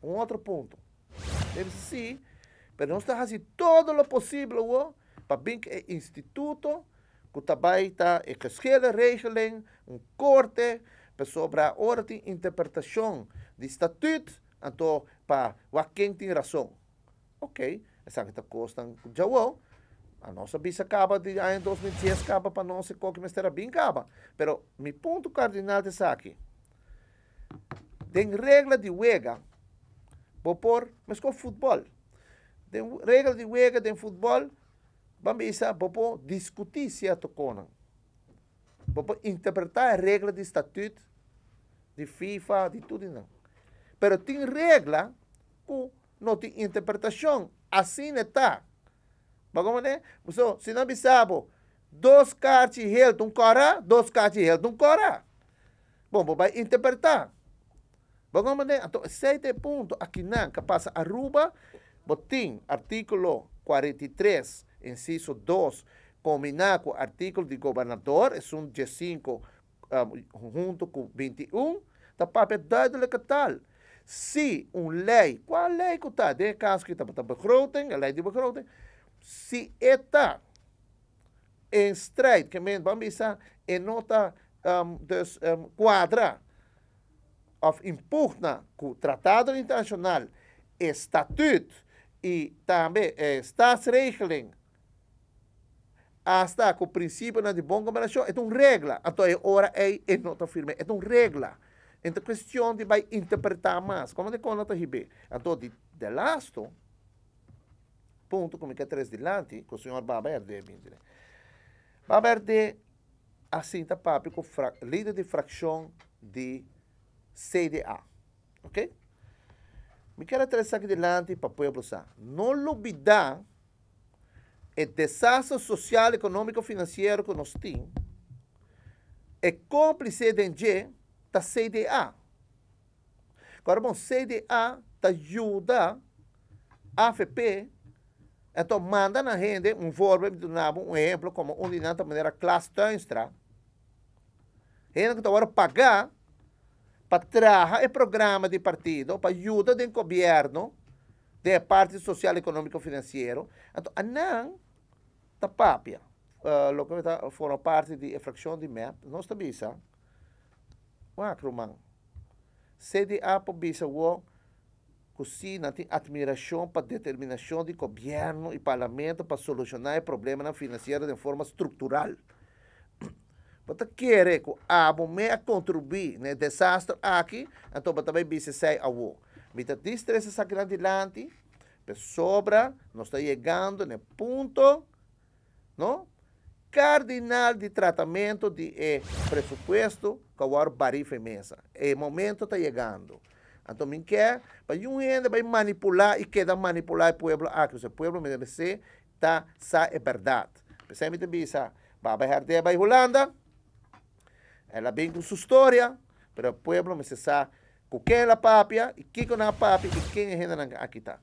ponto. otro punto. Debe sí, pero estamos fazendo todo lo posible ¿o? para que o instituto que trabaja en geschillen regeling, un corte, sobre a hora de interpretação do estatuto, entonces para quien tiene razón. Ok, esa que te já o a nossa bisa acaba de em 2010 acaba para nós qual que mestre bem acaba, pero mi ponto cardinal dessa aqui. Tem regra de wega popor, mas com futebol. Tem regra de huega, tem futebol, vamos dizer, popo discutir se é tocona. Popo interpretar a regra de estatuto, de FIFA, de tudo não. Mas tem regra que não tem interpretação, assim está. Bagulho, né? se não me sabe, dois cartas de um corá, dois cartas de um corá. Bom, vai interpretar. Vamos Bagaimana atau sete punto akinan passa? Arruba, botin artículo 43 inciso 2 combinado con artículo de gobernador es un 5 um, junto con 21 tapapet duidelijk que tal Se un lei qual lei que está de caso que está begroting a lei de begroting se está em strijd que men van bisa en nota um, dus um, quadra of impugna o Tratado Internacional, Estatuto e também Statsregeln, hasta com o princípio de boa cooperação, é uma regra. Então, agora é, é nota firme, é uma regra. Então, questão de vai interpretar mais, como de conta ribe. Então, de, de lasto, ponto, como que é três dilante, com o senhor Baber deve, Baber de, assim, tá papo, líder de fração de CDA. Ok? Me quero atravessar aqui delante para poder usar. Não olvidar o desastre social, econômico, financeiro que nós temos é cúmplice de da CDA. Agora, bom, CDA ajuda a AFP então, manda na gente um verbo, um exemplo, como um de maneira classe transtra. Renda que agora pagar para o é programa de partido, para ajuda do governo, da parte social, econômico, financeiro. Então, a não da papia, uh, eh, que está, foram parte de é fração de MEP, não está bisa. se de para visa o cozinha tem admiração para determinação de governo e parlamento para solucionar o problema financeiro de forma estrutural. Você quer que a me contribuir né desastre aqui, então bota que bice sei a wo. Bita distresse essa grande lante, sobra, nós está chegando no né, ponto, não? Cardinal de tratamento de eh, pressuposto que o barifa imensa. O momento está chegando. Então, me quer, para um ainda vai manipular e queda manipular o povo aqui. Ah, o povo me deve ser, tá, sa é verdade. Você muito bem, sa. Vai, vai, vai, Holanda. Ella vem con su historia, pero el pueblo quem é la papia, e quién é a papia, e quem renda aqui está.